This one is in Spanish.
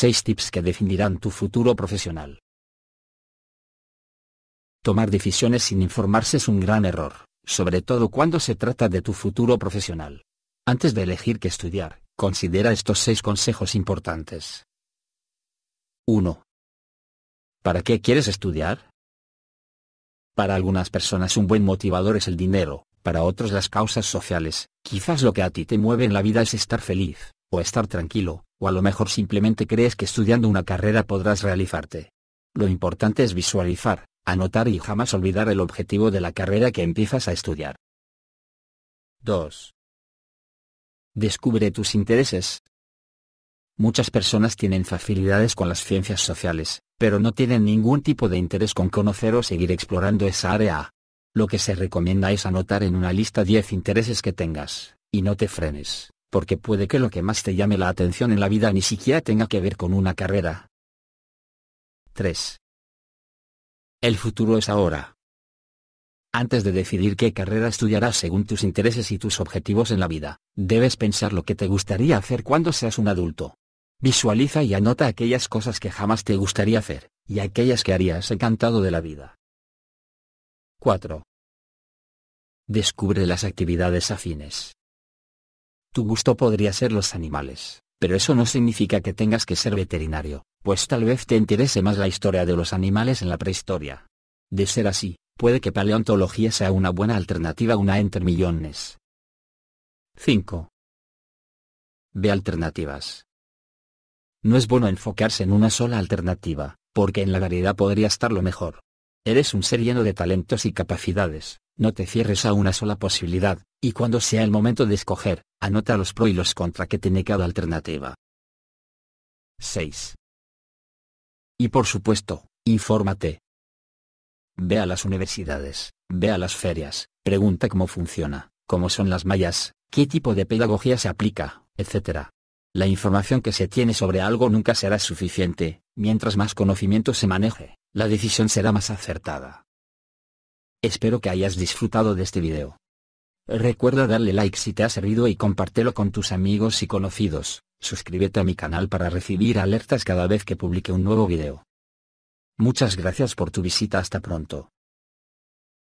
6 tips que definirán tu futuro profesional. Tomar decisiones sin informarse es un gran error, sobre todo cuando se trata de tu futuro profesional. Antes de elegir qué estudiar, considera estos seis consejos importantes. 1. ¿Para qué quieres estudiar? Para algunas personas un buen motivador es el dinero, para otros las causas sociales, quizás lo que a ti te mueve en la vida es estar feliz, o estar tranquilo, o a lo mejor simplemente crees que estudiando una carrera podrás realizarte. Lo importante es visualizar, anotar y jamás olvidar el objetivo de la carrera que empiezas a estudiar. 2. Descubre tus intereses. Muchas personas tienen facilidades con las ciencias sociales, pero no tienen ningún tipo de interés con conocer o seguir explorando esa área. Lo que se recomienda es anotar en una lista 10 intereses que tengas, y no te frenes porque puede que lo que más te llame la atención en la vida ni siquiera tenga que ver con una carrera. 3. El futuro es ahora. Antes de decidir qué carrera estudiarás según tus intereses y tus objetivos en la vida, debes pensar lo que te gustaría hacer cuando seas un adulto. Visualiza y anota aquellas cosas que jamás te gustaría hacer, y aquellas que harías encantado de la vida. 4. Descubre las actividades afines. Tu gusto podría ser los animales, pero eso no significa que tengas que ser veterinario, pues tal vez te interese más la historia de los animales en la prehistoria. De ser así, puede que paleontología sea una buena alternativa una entre millones. 5. Ve alternativas. No es bueno enfocarse en una sola alternativa, porque en la variedad podría estar lo mejor. Eres un ser lleno de talentos y capacidades, no te cierres a una sola posibilidad, y cuando sea el momento de escoger, Anota los pro y los contra que tiene cada alternativa. 6. Y por supuesto, infórmate. Ve a las universidades, ve a las ferias, pregunta cómo funciona, cómo son las mallas, qué tipo de pedagogía se aplica, etc. La información que se tiene sobre algo nunca será suficiente, mientras más conocimiento se maneje, la decisión será más acertada. Espero que hayas disfrutado de este video. Recuerda darle like si te ha servido y compártelo con tus amigos y conocidos. Suscríbete a mi canal para recibir alertas cada vez que publique un nuevo video. Muchas gracias por tu visita hasta pronto.